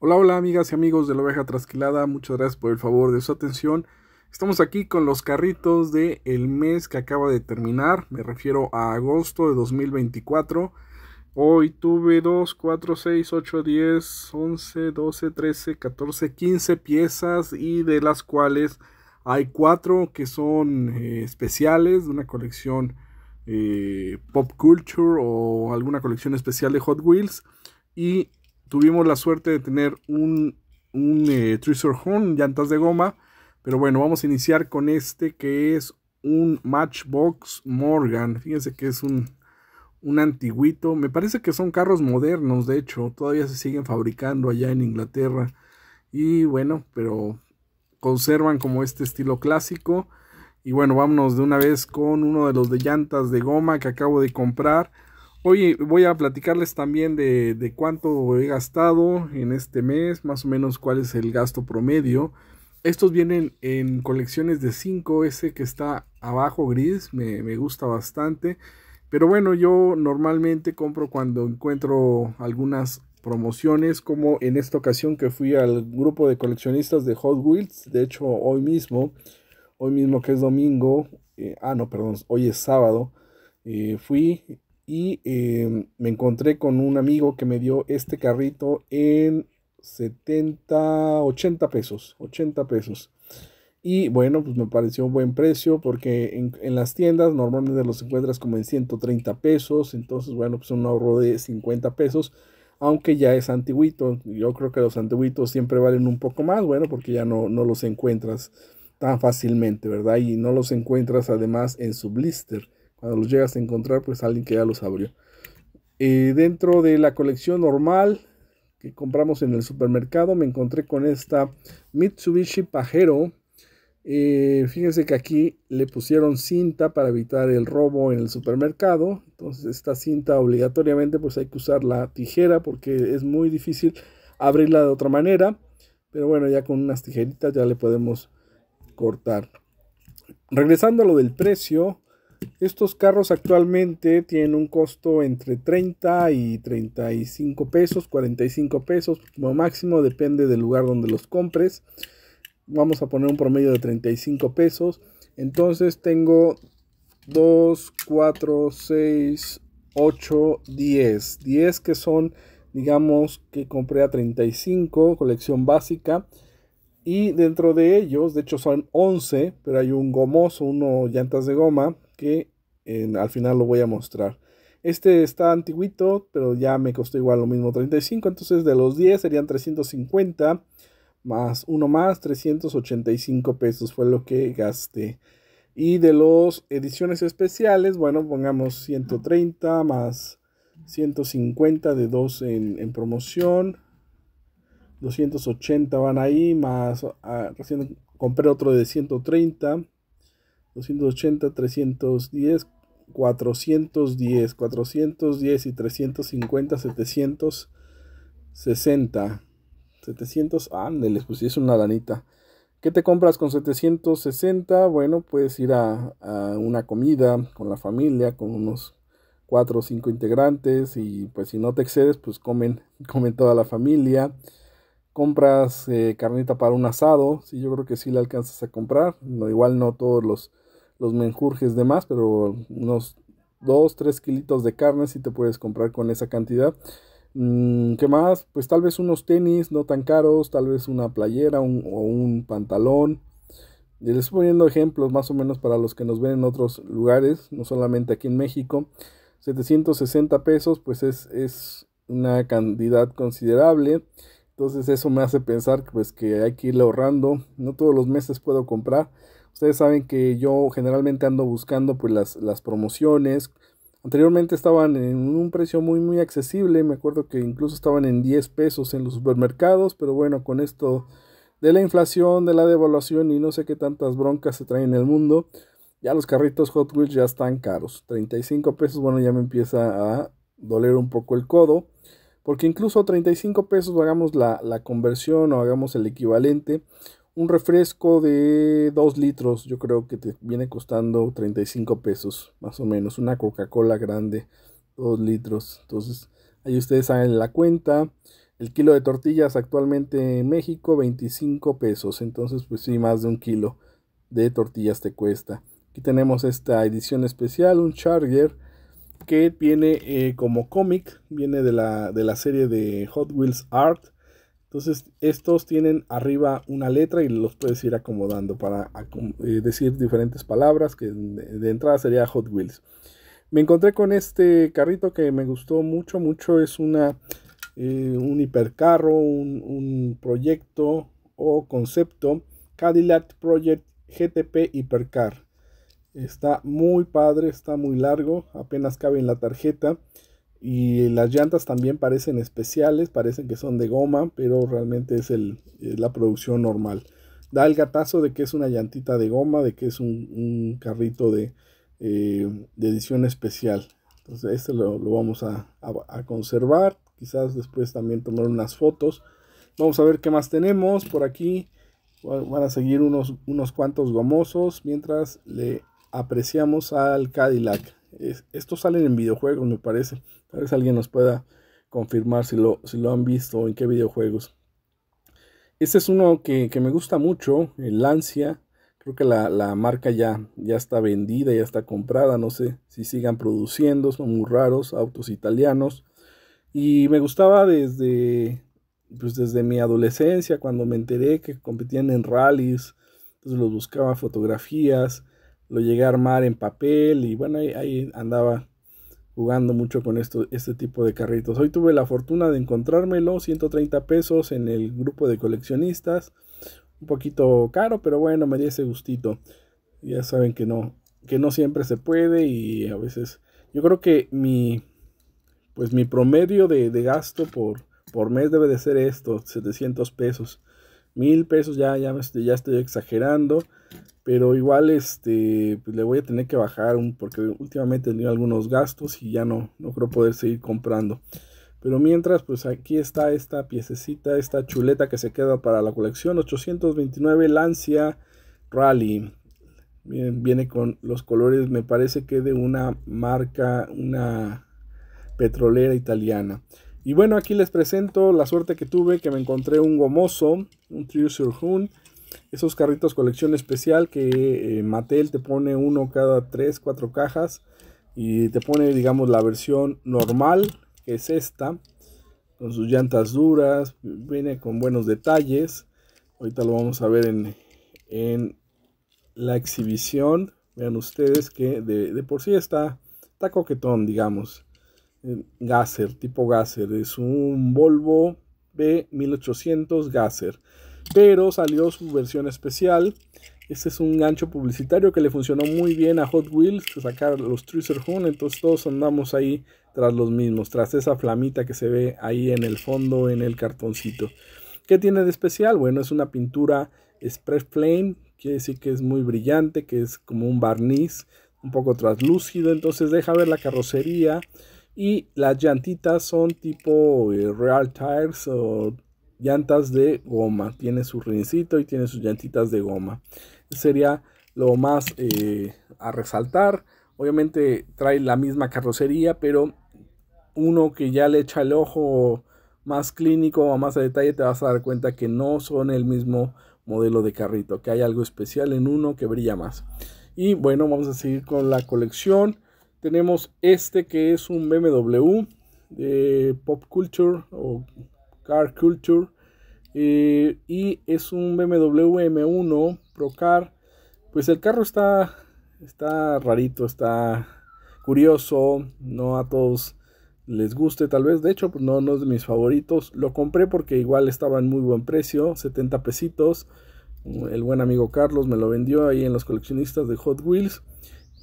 Hola, hola amigas y amigos de la oveja trasquilada, muchas gracias por el favor de su atención. Estamos aquí con los carritos del mes que acaba de terminar, me refiero a agosto de 2024. Hoy tuve 2, 4, 6, 8, 10, 11, 12, 13, 14, 15 piezas y de las cuales hay 4 que son eh, especiales de una colección eh, pop culture o alguna colección especial de Hot Wheels y Tuvimos la suerte de tener un, un eh, llantas de goma. Pero bueno, vamos a iniciar con este que es un Matchbox Morgan. Fíjense que es un, un antiguito. Me parece que son carros modernos, de hecho. Todavía se siguen fabricando allá en Inglaterra. Y bueno, pero conservan como este estilo clásico. Y bueno, vámonos de una vez con uno de los de llantas de goma que acabo de comprar. Hoy voy a platicarles también de, cuánto he gastado en este mes, más o menos cuál es el gasto promedio. Estos vienen en colecciones de 5, ese que está abajo gris, me, gusta bastante. Pero bueno, yo normalmente compro cuando encuentro algunas promociones, como en esta ocasión que fui al grupo de coleccionistas de Hot Wheels, de hecho hoy mismo, hoy mismo que es domingo, eh, ah no, perdón, hoy es sábado, eh, fui y em, me encontré con un amigo que me dio este carrito en 70, 80 pesos, 80 pesos. Y bueno, pues me pareció un buen precio porque en, las tiendas normalmente los encuentras como en 130 pesos. Entonces, bueno, pues un ahorro de 50 pesos. Aunque ya es antiguito. Yo creo que los antiguitos siempre valen un poco más. Bueno, porque ya no, no los encuentras tan fácilmente, ¿verdad? Y no los encuentras además en su blister. Cuando los llegas a encontrar, pues alguien que ya los abrió. dentro de la colección normal que compramos en el supermercado, me encontré con esta Mitsubishi Pajero. Eh, fíjense que aquí le pusieron cinta para evitar el robo en el supermercado. Entonces esta cinta obligatoriamente pues hay que usar la tijera porque es muy difícil abrirla de otra manera. Pero bueno, ya con unas tijeritas ya le podemos cortar. Regresando a lo del precio, estos carros actualmente tienen un costo entre 30 y 35 pesos, 45 pesos como máximo, depende del lugar donde los compres. Vamos a poner un promedio de 35 pesos. Entonces tengo 2, 4, 6, 8, 10. 10 que son, digamos, que compré a 35, colección básica. Y dentro de ellos, de hecho son 11, pero hay un gomoso, uno llantas de goma, que en, al final lo voy a mostrar. Este está antiguito, pero ya me costó igual lo mismo, 35. Entonces de los 10 serían 350 más uno más, 385 pesos fue lo que gasté. Y de las ediciones especiales, bueno, pongamos 130 más 150 de dos en, promoción. 280 van ahí, más ah, recién compré otro de 130. 280, 310, 410, 410 y 350, 760. 700, ándeles, pues si es una lanita. ¿Qué te compras con 760? Bueno, puedes ir a, una comida con la familia, con unos 4 o 5 integrantes y pues si no te excedes, pues comen, comen toda la familia. Compras eh, carnita para un asado, sí, yo creo que sí la alcanzas a comprar. No, igual no todos los los menjurjes demás, pero unos 2, 3 kilitos de carne si te puedes comprar con esa cantidad. Mm, ¿Qué más? Pues tal vez unos tenis no tan caros, tal vez una playera o un pantalón. Les estoy poniendo ejemplos más o menos para los que nos ven en otros lugares, no solamente aquí en México. 760 pesos pues es, una cantidad considerable. Entonces eso me hace pensar pues, que hay que ir ahorrando. No todos los meses puedo comprar. Ustedes saben que yo generalmente ando buscando pues las, las promociones. Anteriormente estaban en un precio muy muy accesible, me acuerdo que incluso estaban en 10 pesos en los supermercados, pero bueno, con esto de la inflación, de la devaluación y no sé qué tantas broncas se traen en el mundo, ya los carritos Hot Wheels ya están caros. 35 pesos, bueno, ya me empieza a doler un poco el codo, porque incluso 35 pesos hagamos la, la conversión o hagamos el equivalente, un refresco de 2 litros, yo creo que te viene costando 35 pesos, más o menos. Una Coca-Cola grande, 2 litros. Entonces, ahí ustedes saben la cuenta. El kilo de tortillas actualmente en México, 25 pesos. Entonces, pues sí, más de un kilo de tortillas te cuesta. Aquí tenemos esta edición especial, un Charger, que viene eh, como cómic, viene de la, de la serie de Hot Wheels Art entonces, estos tienen arriba una letra y los puedes ir acomodando para eh, decir diferentes palabras, que de entrada sería Hot Wheels. Me encontré con este carrito que me gustó mucho, mucho. Es una, eh, un hipercarro, un, un, proyecto o concepto. Cadillac Project GTP Hipercar. Está muy padre, está muy largo, apenas cabe en la tarjeta y las llantas también parecen especiales, parecen que son de goma, pero realmente es, eh, la producción normal. Da el gatazo de que es una llantita de goma, de que es un, carrito eh, de, edición especial. Entonces este lo, vamos a, conservar, quizás después también tomar unas fotos. Vamos a ver qué más tenemos por aquí. Van a seguir unos, unos cuantos gomosos mientras le apreciamos al Cadillac estos salen en videojuegos, me parece. Tal vez alguien nos pueda confirmar si lo, si lo han visto o en qué videojuegos. Este es uno que, me gusta mucho, el Lancia. Creo que la, marca ya, ya está vendida, ya está comprada. No sé si sigan produciendo, son muy raros, autos italianos. Y me gustaba desde, pues desde mi adolescencia, cuando me enteré que competían en rallies. Entonces los buscaba fotografías lo llegué a armar en papel y bueno, ahí, andaba jugando mucho con esto, este tipo de carritos. Hoy tuve la fortuna de encontrármelo, 130 pesos en el grupo de coleccionistas. Un poquito caro, pero bueno, me dio ese gustito. Ya saben que no, que no siempre se puede y a veces yo creo que mi, pues mi promedio de, gasto por, por mes debe de ser esto, 700 pesos. Mil pesos ya, ya, ya estoy exagerando. Pero igual este, pues, le voy a tener que bajar un, porque últimamente he tenido algunos gastos y ya no, no creo poder seguir comprando. Pero mientras, pues aquí está esta piececita, esta chuleta que se queda para la colección. 829 Lancia Rally. viene con los colores, me parece que de una marca, una petrolera italiana. Y bueno, aquí les presento la suerte que tuve, que me encontré un gomoso, un Hun. Esos carritos colección especial que eh, Mattel te pone uno cada 3, 4 cajas y te pone, digamos, la versión normal, que es esta, con sus llantas duras, viene con buenos detalles. Ahorita lo vamos a ver en, la exhibición. Vean ustedes que de, de por sí está, está coquetón, digamos. Gasser, tipo Gasser. Es un Volvo B1800 Gasser pero salió su versión especial. Este es un gancho publicitario que le funcionó muy bien a Hot Wheels, sacar los Trucer Hunt, entonces todos andamos ahí tras los mismos, tras esa flamita que se ve ahí en el fondo, en el cartoncito. ¿Qué tiene de especial? Bueno, es una pintura Spread flame, quiere decir que es muy brillante, que es como un barniz, un poco traslúcido, entonces deja ver la carrocería y las llantitas son tipo eh, real tires o llantas de goma. Tiene su rincito y tiene sus llantitas de goma. Sería lo más eh, a resaltar. Obviamente trae la misma carrocería, pero uno que ya le echa el ojo más clínico o más a detalle te vas a dar cuenta que no son el mismo modelo de carrito, que hay algo especial en uno que brilla más. Y bueno, vamos a seguir con la colección. Tenemos este que es un BMW de Pop Culture o Car Culture. Eh, y es un BMW M1 Procar. Pues el carro está, está rarito, está curioso, no a todos les guste tal vez, de hecho pues, no, no es de mis favoritos, lo compré porque igual estaba en muy buen precio, 70 pesitos, el buen amigo Carlos me lo vendió ahí en los coleccionistas de Hot Wheels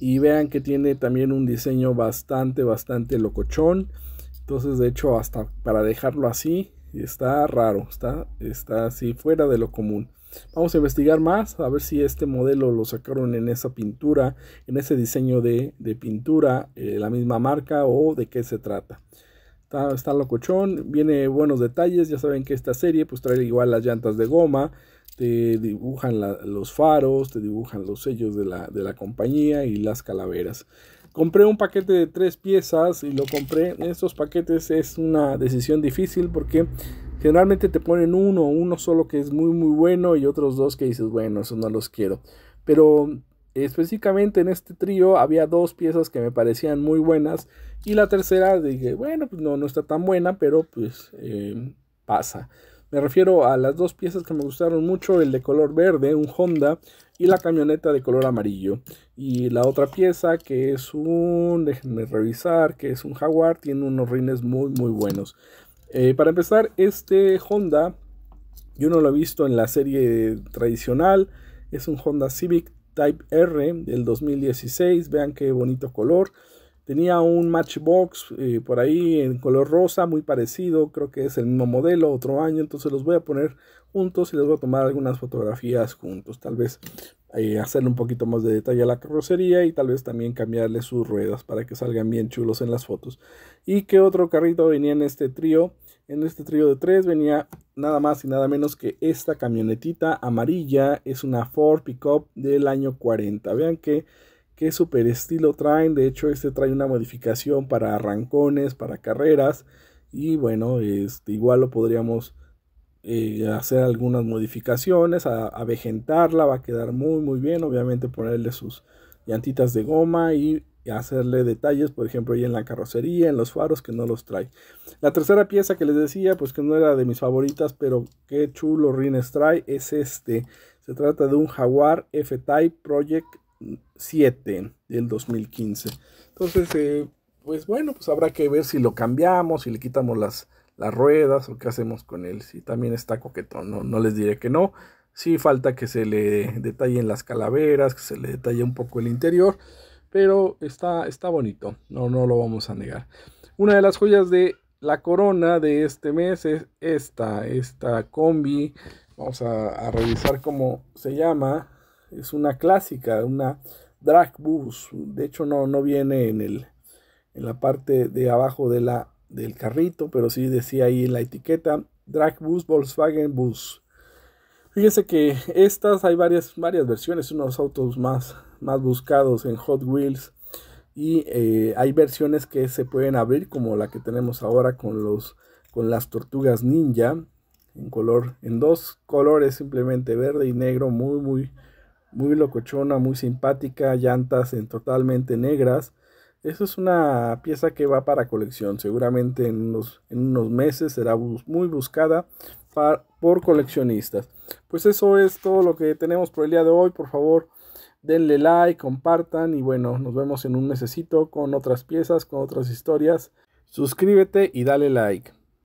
y vean que tiene también un diseño bastante, bastante locochón, entonces de hecho hasta para dejarlo así Está raro, está, está así fuera de lo común. Vamos a investigar más, a ver si este modelo lo sacaron en esa pintura, en ese diseño de, de pintura, eh, la misma marca o de qué se trata. Está, está, locochón, viene buenos detalles, ya saben que esta serie pues trae igual las llantas de goma, te dibujan los faros, te dibujan los sellos de la, de la compañía y las calaveras compré un paquete de tres piezas y lo compré. Estos paquetes es una decisión difícil porque generalmente te ponen uno, uno solo que es muy muy bueno y otros dos que dices, bueno, eso no los quiero. Pero específicamente en este trío había dos piezas que me parecían muy buenas y la tercera dije, bueno, pues no, no está tan buena, pero pues eh, pasa. Me refiero a las dos piezas que me gustaron mucho, el de color verde, un Honda, y la camioneta de color amarillo. Y la otra pieza que es un, déjenme revisar, que es un Jaguar, tiene unos rines muy muy buenos. Eh, para empezar, este Honda, yo no lo he visto en la serie tradicional, es un Honda Civic Type R del 2016, vean qué bonito color. Tenía un Matchbox eh, por ahí en color rosa, muy parecido, creo que es el mismo modelo, otro año, entonces los voy a poner juntos y les voy a tomar algunas fotografías juntos, tal vez eh, hacerle un poquito más de detalle a la carrocería y tal vez también cambiarle sus ruedas para que salgan bien chulos en las fotos. ¿Y qué otro carrito venía en este trío? En este trío de tres venía nada más y nada menos que esta camionetita amarilla, es una Ford Pickup del año 40. Vean que qué super estilo traen. De hecho, este trae una modificación para arrancones, para carreras. Y bueno, este, igual lo podríamos eh, hacer algunas modificaciones, avejentarla, va a quedar muy muy bien. Obviamente ponerle sus llantitas de goma y hacerle detalles, por ejemplo, ahí en la carrocería, en los faros que no los trae. La tercera pieza que les decía, pues que no era de mis favoritas, pero qué chulo Rines trae, es este. Se trata de un Jaguar F-Type Project 7 del 2015. Entonces, eh, pues bueno, pues habrá que ver si lo cambiamos, si le quitamos las, ruedas o qué hacemos con él. Si también está coquetón, no, no les diré que no. si falta que se le detallen las calaveras, que se le detalle un poco el interior, pero está, está bonito, no, no lo vamos a negar. Una de las joyas de la corona de este mes es esta, esta combi. Vamos a, a revisar cómo se llama es una clásica, una drag bus, de hecho no, no viene en, el, en la parte de abajo de la, del carrito, pero sí decía ahí en la etiqueta drag bus Volkswagen Bus. Fíjense que estas hay varias, varias versiones, unos autos más, más buscados en Hot Wheels y eh, hay versiones que se pueden abrir como la que tenemos ahora con, los, con las tortugas ninja en color en dos colores simplemente verde y negro muy muy muy locochona, muy simpática, llantas en totalmente negras. eso es una pieza que va para colección. Seguramente en unos, unos meses será muy buscada por coleccionistas. Pues eso es todo lo que tenemos por el día de hoy. Por favor, denle like, compartan y bueno, nos vemos en un mesecito con otras piezas, con otras historias. Suscríbete y dale like.